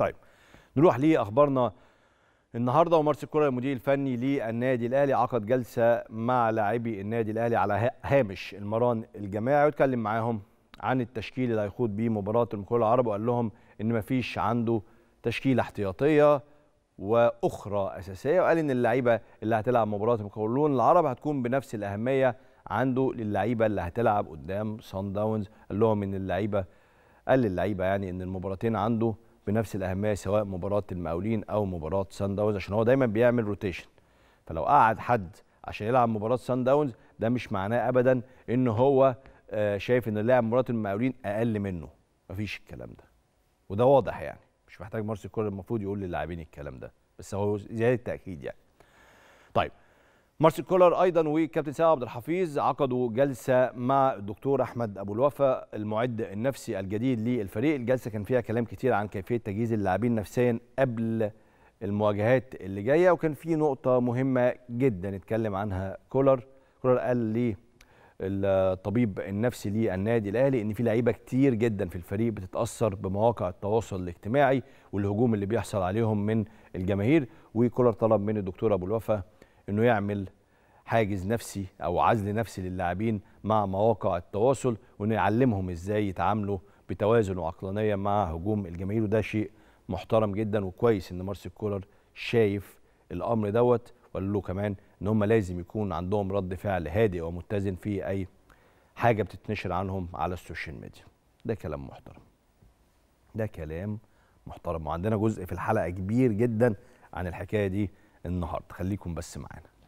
طيب نروح لاخبارنا النهارده ومارس الكره المدير الفني للنادي الاهلي عقد جلسه مع لاعبي النادي الاهلي على هامش المران الجماعي واتكلم معاهم عن التشكيل اللي هيخوض بيه مباراه المقاول العرب وقال لهم ان مفيش عنده تشكيله احتياطيه واخرى اساسيه وقال ان اللعيبه اللي هتلعب مباراه المقاولون العرب هتكون بنفس الاهميه عنده للعيبه اللي هتلعب قدام سان داونز قال لهم ان اللعيبه قال للعيبه يعني ان المباراتين عنده بنفس الاهميه سواء مباراه المقاولين او مباراه سان داونز عشان هو دايما بيعمل روتيشن فلو قعد حد عشان يلعب مباراه سان داونز ده مش معناه ابدا ان هو آه، شايف ان لاعب مباراه المقاولين اقل منه مفيش الكلام ده وده واضح يعني مش محتاج مارسيل كولر المفروض يقول للاعبين الكلام ده بس هو زياده تاكيد يعني طيب مارسيل كولر ايضا وكابتن سعد عبد الحفيظ عقدوا جلسه مع الدكتور احمد ابو الوفا المعد النفسي الجديد للفريق الجلسه كان فيها كلام كتير عن كيفيه تجهيز اللاعبين نفسيا قبل المواجهات اللي جايه وكان في نقطه مهمه جدا اتكلم عنها كولر كولر قال لي الطبيب النفسي للنادي الاهلي ان في لعيبه كتير جدا في الفريق بتتاثر بمواقع التواصل الاجتماعي والهجوم اللي بيحصل عليهم من الجماهير وكولر طلب من الدكتور ابو الوفا انه يعمل حاجز نفسي او عزل نفسي للاعبين مع مواقع التواصل وانه يعلمهم ازاي يتعاملوا بتوازن وعقلانيه مع هجوم الجماهير وده شيء محترم جدا وكويس ان مارسيل كولر شايف الامر دوت وقال له كمان ان هم لازم يكون عندهم رد فعل هادئ ومتزن في اي حاجه بتتنشر عنهم على السوشيال ميديا ده كلام محترم ده كلام محترم وعندنا جزء في الحلقه كبير جدا عن الحكايه دي النهارده خليكم بس معانا